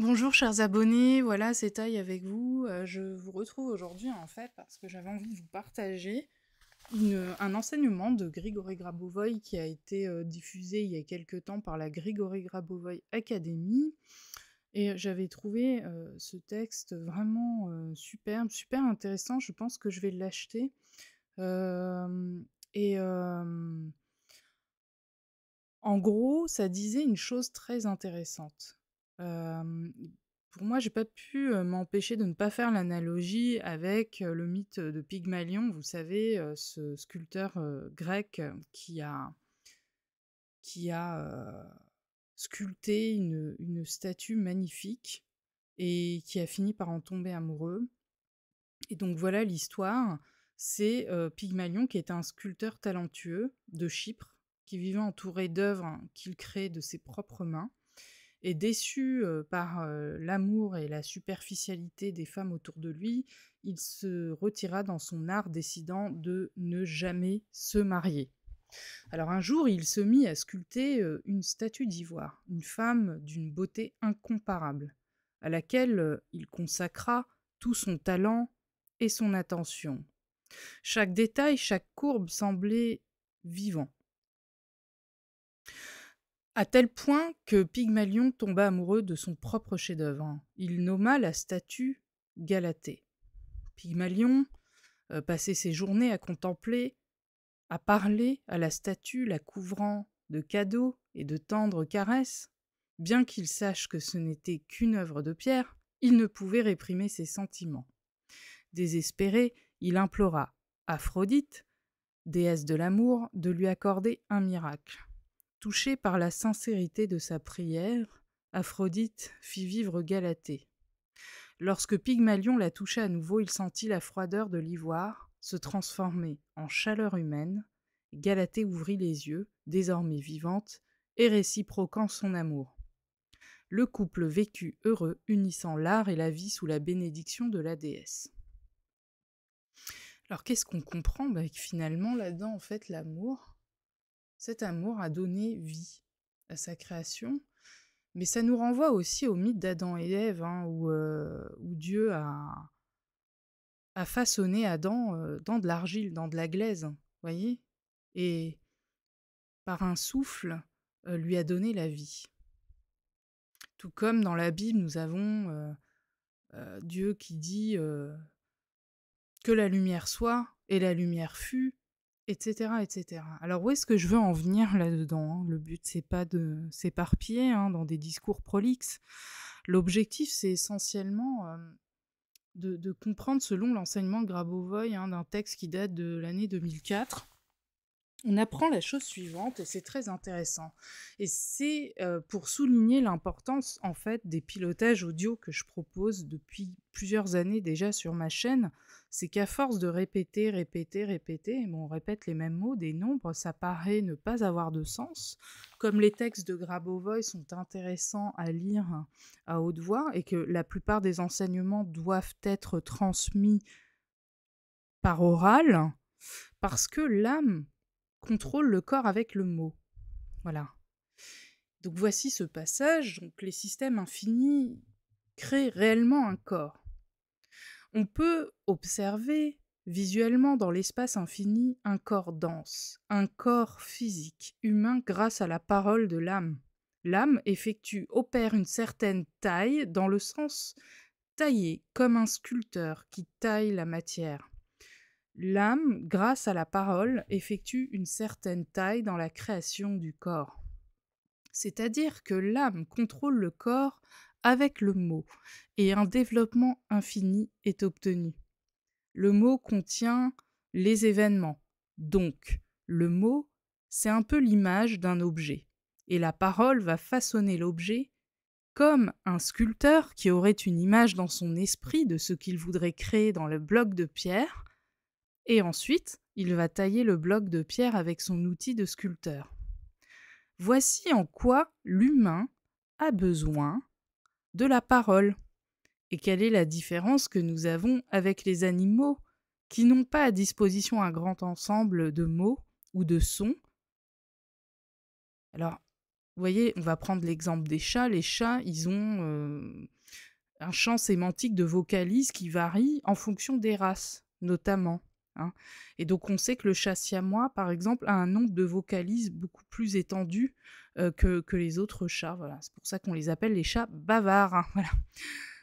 Bonjour chers abonnés, voilà c'est Taille avec vous. Euh, je vous retrouve aujourd'hui en fait parce que j'avais envie de vous partager un enseignement de Grigory Grabovoy qui a été euh, diffusé il y a quelques temps par la Grigory Grabovoy Academy. Et j'avais trouvé euh, ce texte vraiment superbe, super intéressant. Je pense que je vais l'acheter. et en gros, ça disait une chose très intéressante pour moi, j'ai pas pu m'empêcher de ne pas faire l'analogie avec le mythe de Pygmalion, vous savez, ce sculpteur grec qui a, qui a sculpté une, statue magnifique et qui a fini par en tomber amoureux. Et donc voilà l'histoire. C'est Pygmalion qui est un sculpteur talentueux de Chypre qui vivait entouré d'œuvres qu'il crée de ses propres mains et déçu par l'amour et la superficialité des femmes autour de lui, il se retira dans son art décidant de ne jamais se marier. Alors un jour, il se mit à sculpter une statue d'ivoire, une femme d'une beauté incomparable, à laquelle il consacra tout son talent et son attention. Chaque détail, chaque courbe semblait vivant à tel point que Pygmalion tomba amoureux de son propre chef-d'œuvre. Il nomma la statue Galatée. Pygmalion euh, passait ses journées à contempler, à parler à la statue, la couvrant de cadeaux et de tendres caresses. Bien qu'il sache que ce n'était qu'une œuvre de pierre, il ne pouvait réprimer ses sentiments. Désespéré, il implora Aphrodite, déesse de l'amour, de lui accorder un miracle. Touchée par la sincérité de sa prière, Aphrodite fit vivre Galatée. Lorsque Pygmalion la toucha à nouveau, il sentit la froideur de l'ivoire se transformer en chaleur humaine. Galatée ouvrit les yeux, désormais vivante, et réciproquant son amour. Le couple vécut heureux, unissant l'art et la vie sous la bénédiction de la déesse. Alors qu'est-ce qu'on comprend avec bah, Finalement, là-dedans, en fait, l'amour, cet amour a donné vie à sa création, mais ça nous renvoie aussi au mythe d'Adam et Ève, hein, euh, où, Dieu a, façonné Adam euh, dans de l'argile, dans de la glaise, voyez Et par un souffle, euh, lui a donné la vie. Tout comme dans la Bible, nous avons Dieu qui dit que la lumière soit, et la lumière fut, etc., etc. Alors où est-ce que je veux en venir là-dedans hein Le but c'est pas de s'éparpiller hein, dans des discours prolixes. L'objectif c'est essentiellement de, comprendre selon l'enseignement Grabovoy hein, d'un texte qui date de l'année 2004 on apprend la chose suivante, et c'est très intéressant, et c'est euh, pour souligner l'importance en fait des pilotages audio que je propose depuis plusieurs années déjà sur ma chaîne, c'est qu'à force de répéter, répéter, répéter, on répète les mêmes mots, des nombres, ça paraît ne pas avoir de sens, comme les textes de Grabovoy sont intéressants à lire à haute voix, et que la plupart des enseignements doivent être transmis par oral, parce que l'âme contrôle le corps avec le mot. Voilà. Donc voici ce passage, donc les systèmes infinis créent réellement un corps. On peut observer visuellement dans l'espace infini un corps dense, un corps physique, humain grâce à la parole de l'âme. L'âme effectue, opère une certaine taille dans le sens taillé comme un sculpteur qui taille la matière l'âme, grâce à la parole, effectue une certaine taille dans la création du corps. C'est-à-dire que l'âme contrôle le corps avec le mot, et un développement infini est obtenu. Le mot contient les événements, donc le mot, c'est un peu l'image d'un objet, et la parole va façonner l'objet comme un sculpteur qui aurait une image dans son esprit de ce qu'il voudrait créer dans le bloc de pierre, et ensuite, il va tailler le bloc de pierre avec son outil de sculpteur. Voici en quoi l'humain a besoin de la parole. Et quelle est la différence que nous avons avec les animaux, qui n'ont pas à disposition un grand ensemble de mots ou de sons Alors, vous voyez, on va prendre l'exemple des chats. Les chats, ils ont euh, un champ sémantique de vocalise qui varie en fonction des races, notamment. Hein. Et donc on sait que le chat siamois, par exemple, a un nombre de vocalises beaucoup plus étendu euh, que, les autres chats. C'est pour ça qu'on les appelle les chats bavards. Hein, voilà.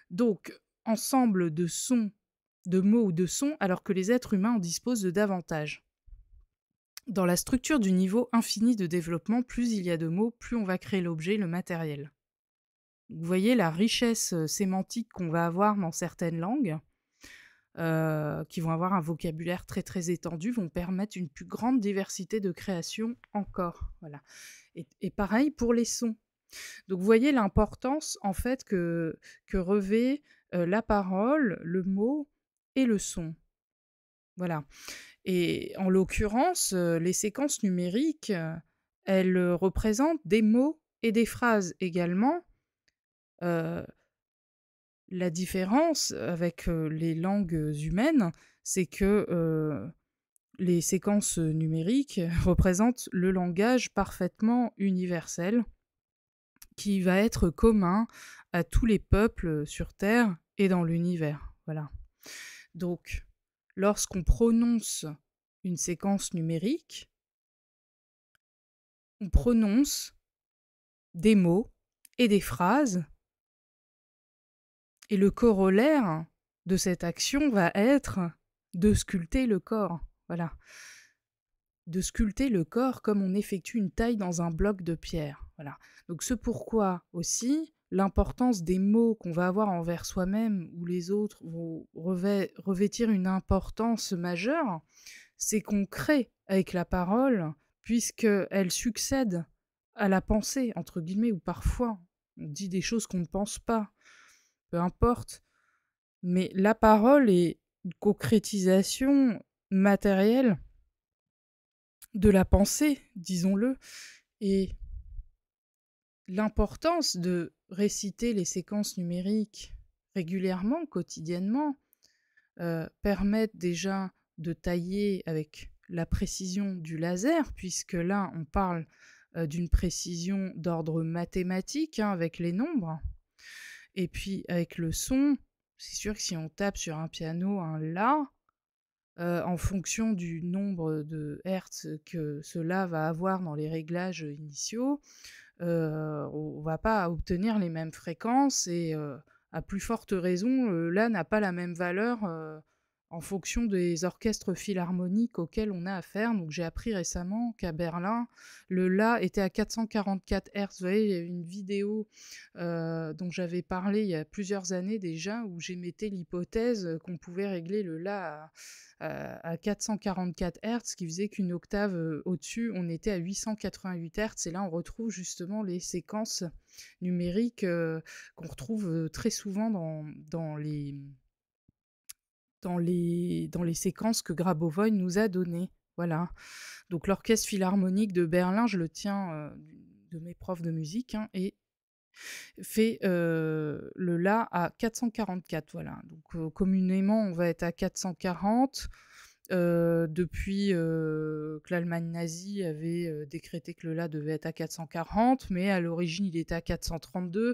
Donc, ensemble de sons, de mots ou de sons, alors que les êtres humains en disposent de davantage. Dans la structure du niveau infini de développement, plus il y a de mots, plus on va créer l'objet, le matériel. Vous voyez la richesse euh, sémantique qu'on va avoir dans certaines langues. Euh, qui vont avoir un vocabulaire très très étendu, vont permettre une plus grande diversité de création encore. Voilà. Et, pareil pour les sons. Donc vous voyez l'importance en fait que, que revêt euh, la parole, le mot et le son. Voilà. Et en l'occurrence, euh, les séquences numériques, elles représentent des mots et des phrases également. La différence avec les langues humaines, c'est que les séquences numériques représentent le langage parfaitement universel qui va être commun à tous les peuples sur Terre et dans l'univers. Voilà. Donc, lorsqu'on prononce une séquence numérique, on prononce des mots et des phrases et le corollaire de cette action va être de sculpter le corps. Voilà. De sculpter le corps comme on effectue une taille dans un bloc de pierre. Voilà. Donc ce pourquoi aussi l'importance des mots qu'on va avoir envers soi-même ou les autres vont revêtir une importance majeure, c'est qu'on crée avec la parole puisqu'elle succède à la pensée, entre guillemets, ou parfois on dit des choses qu'on ne pense pas, peu importe. Mais la parole est une concrétisation matérielle de la pensée, disons-le, et l'importance de réciter les séquences numériques régulièrement, quotidiennement, euh, permettent déjà de tailler avec la précision du laser, puisque là on parle euh, d'une précision d'ordre mathématique hein, avec les nombres, et puis avec le son, c'est sûr que si on tape sur un piano un La, euh, en fonction du nombre de hertz que cela va avoir dans les réglages initiaux, euh, on va pas obtenir les mêmes fréquences et euh, à plus forte raison, la n'a pas la même valeur en fonction des orchestres philharmoniques auxquels on a affaire. Donc j'ai appris récemment qu'à Berlin, le La était à 444 Hz. Vous voyez, il y a une vidéo euh, dont j'avais parlé il y a plusieurs années déjà où j'émettais l'hypothèse qu'on pouvait régler le La à, 444 Hz, ce qui faisait qu'une octave euh, au-dessus, on était à 888 Hz. Et là, on retrouve justement les séquences numériques euh, qu'on retrouve très souvent dans les dans les, dans les séquences que Grabovoy nous a données. Voilà. Donc l'orchestre philharmonique de Berlin, je le tiens euh, de mes profs de musique, hein, et fait euh, le La à 444. Voilà. Donc euh, communément, on va être à 440. depuis que l'Allemagne nazie avait décrété que le La devait être à 440, mais à l'origine il était à 432.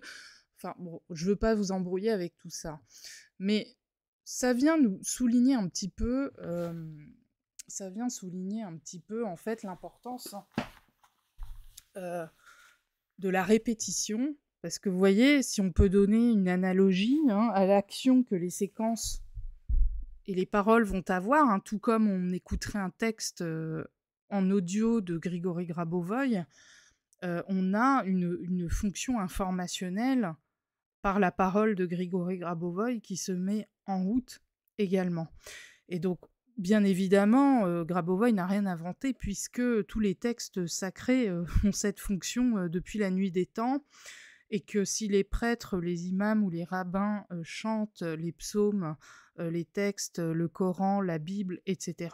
Enfin bon, je veux pas vous embrouiller avec tout ça. Mais ça vient nous souligner un petit peu, euh, ça vient souligner un petit peu en fait l'importance hein, euh, de la répétition, parce que vous voyez, si on peut donner une analogie hein, à l'action que les séquences et les paroles vont avoir, hein, tout comme on écouterait un texte euh, en audio de Grigory Grabovoy, on a une, une fonction informationnelle par la parole de Grigory Grabovoy qui se met en route également. Et donc, bien évidemment, euh, Grabovoy n'a rien inventé puisque tous les textes sacrés euh, ont cette fonction euh, depuis la nuit des temps et que si les prêtres, les imams ou les rabbins chantent les psaumes, les textes, le Coran, la Bible, etc.,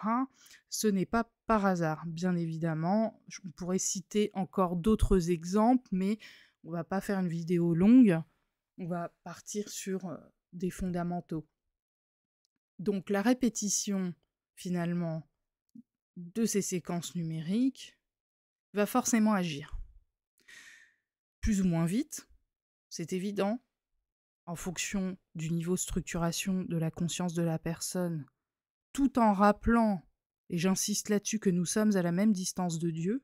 ce n'est pas par hasard, bien évidemment. On pourrait citer encore d'autres exemples, mais on ne va pas faire une vidéo longue on va partir sur des fondamentaux. Donc la répétition, finalement, de ces séquences numériques va forcément agir. Plus ou moins vite, c'est évident, en fonction du niveau de structuration de la conscience de la personne, tout en rappelant, et j'insiste là-dessus, que nous sommes à la même distance de Dieu,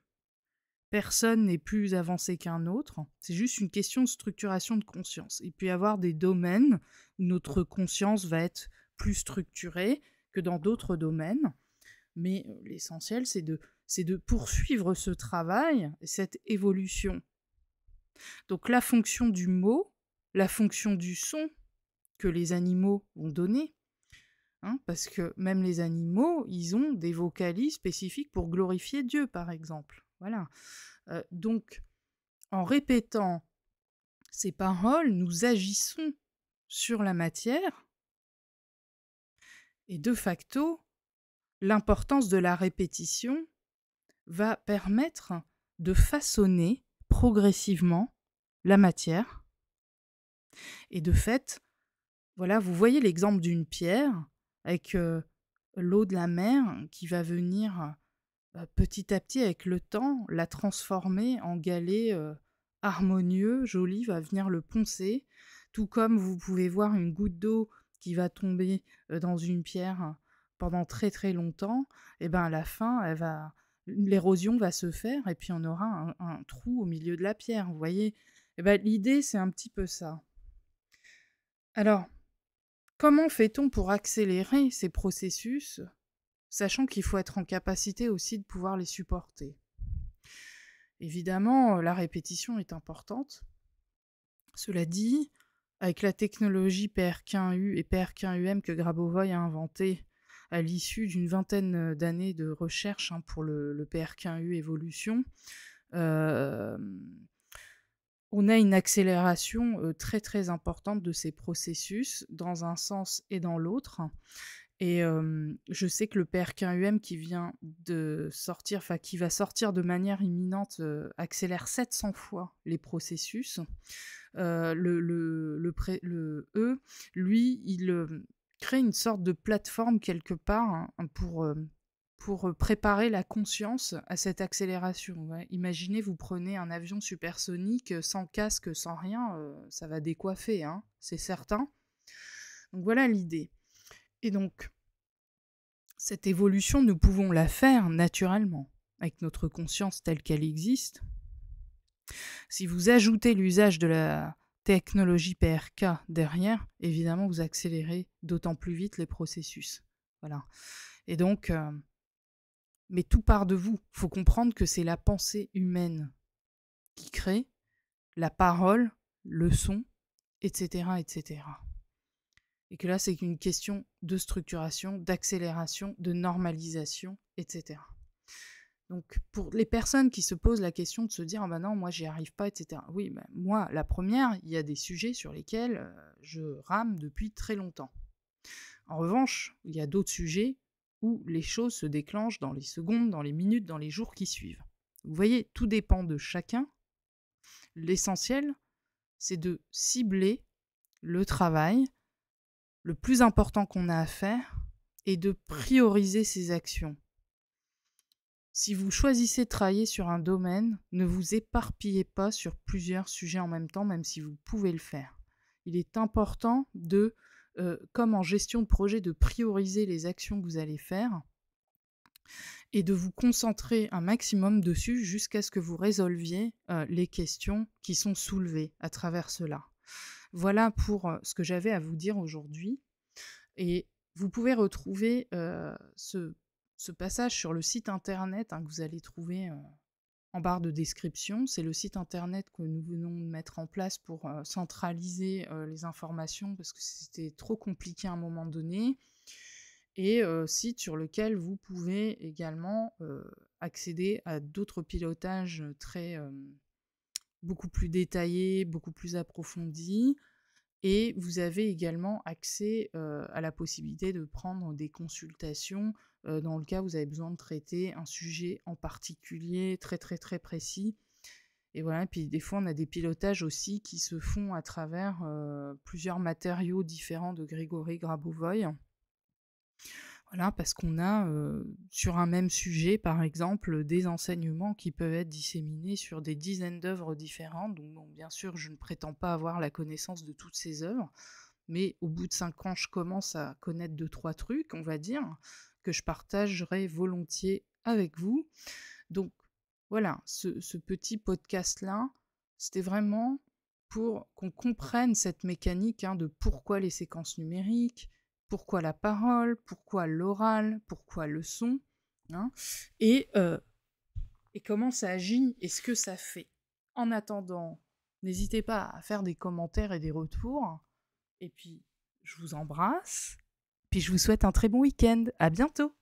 personne n'est plus avancé qu'un autre. C'est juste une question de structuration de conscience. Il peut y avoir des domaines où notre conscience va être plus structurée que dans d'autres domaines. Mais l'essentiel, c'est de, c'est de poursuivre ce travail, cette évolution. Donc la fonction du mot, la fonction du son que les animaux vont donner, hein, parce que même les animaux, ils ont des vocalis spécifiques pour glorifier Dieu, par exemple. Voilà. donc, en répétant ces paroles, nous agissons sur la matière et de facto, l'importance de la répétition va permettre de façonner progressivement la matière. Et de fait, voilà, vous voyez l'exemple d'une pierre avec l'eau de la mer qui va venir bah, petit à petit, avec le temps, la transformer en galet harmonieux, joli, va venir le poncer. Tout comme vous pouvez voir une goutte d'eau qui va tomber dans une pierre pendant très très longtemps, et ben à la fin, elle va l'érosion va se faire et puis on aura un, trou au milieu de la pierre. Vous voyez, et ben l'idée c'est un petit peu ça. Alors, comment fait-on pour accélérer ces processus sachant qu'il faut être en capacité aussi de pouvoir les supporter. Évidemment, euh, la répétition est importante. Cela dit, avec la technologie PRK1U et PRK1UM que Grabovoy a inventée à l'issue d'une vingtaine euh, d'années de recherche hein, pour le, le PRK1U évolution, euh, on a une accélération très très importante de ces processus dans un sens et dans l'autre. Et je sais que le PRK-UM qui vient de sortir, enfin qui va sortir de manière imminente, accélère 700 fois les processus. le, le, E, lui, il crée une sorte de plateforme quelque part hein, pour, pour préparer la conscience à cette accélération. Imaginez, vous prenez un avion supersonique sans casque, sans rien, ça va décoiffer, hein, c'est certain. Donc voilà l'idée. Et donc, cette évolution, nous pouvons la faire naturellement, avec notre conscience telle qu'elle existe. Si vous ajoutez l'usage de la technologie PRK derrière, évidemment, vous accélérez d'autant plus vite les processus. Voilà. Et donc, euh, mais tout part de vous. Il faut comprendre que c'est la pensée humaine qui crée la parole, le son, etc., etc. Et que là, c'est une question de structuration, d'accélération, de normalisation, etc. Donc, pour les personnes qui se posent la question de se dire, ah ben non, moi, j'y arrive pas, etc. Oui, ben, moi, la première, il y a des sujets sur lesquels euh, je rame depuis très longtemps. En revanche, il y a d'autres sujets où les choses se déclenchent dans les secondes, dans les minutes, dans les jours qui suivent. Vous voyez, tout dépend de chacun. L'essentiel, c'est de cibler le travail le plus important qu'on a à faire est de prioriser ses actions. Si vous choisissez de travailler sur un domaine, ne vous éparpillez pas sur plusieurs sujets en même temps, même si vous pouvez le faire. Il est important de, euh, comme en gestion de projet, de prioriser les actions que vous allez faire et de vous concentrer un maximum dessus jusqu'à ce que vous résolviez euh, les questions qui sont soulevées à travers cela. Voilà pour ce que j'avais à vous dire aujourd'hui. Et vous pouvez retrouver ce, passage sur le site internet hein, que vous allez trouver en barre de description. C'est le site internet que nous venons de mettre en place pour centraliser les informations parce que c'était trop compliqué à un moment donné. Et site sur lequel vous pouvez également accéder à d'autres pilotages très beaucoup plus détaillé, beaucoup plus approfondi. Et vous avez également accès euh, à la possibilité de prendre des consultations euh, dans le cas où vous avez besoin de traiter un sujet en particulier très très très précis. Et voilà, et puis des fois on a des pilotages aussi qui se font à travers euh, plusieurs matériaux différents de Grégory Grabovoy. Voilà, parce qu'on a euh, sur un même sujet, par exemple, des enseignements qui peuvent être disséminés sur des dizaines d'œuvres différentes. Donc, bien sûr, je ne prétends pas avoir la connaissance de toutes ces œuvres, mais au bout de cinq ans, je commence à connaître deux, trois trucs, on va dire, que je partagerai volontiers avec vous. Donc, voilà, ce, petit podcast-là, c'était vraiment pour qu'on comprenne cette mécanique hein, de pourquoi les séquences numériques, pourquoi la parole Pourquoi l'oral Pourquoi le son hein, et, euh, et comment ça agit et ce que ça fait. En attendant, n'hésitez pas à faire des commentaires et des retours. Et puis, je vous embrasse. Puis je vous souhaite un très bon week-end. À bientôt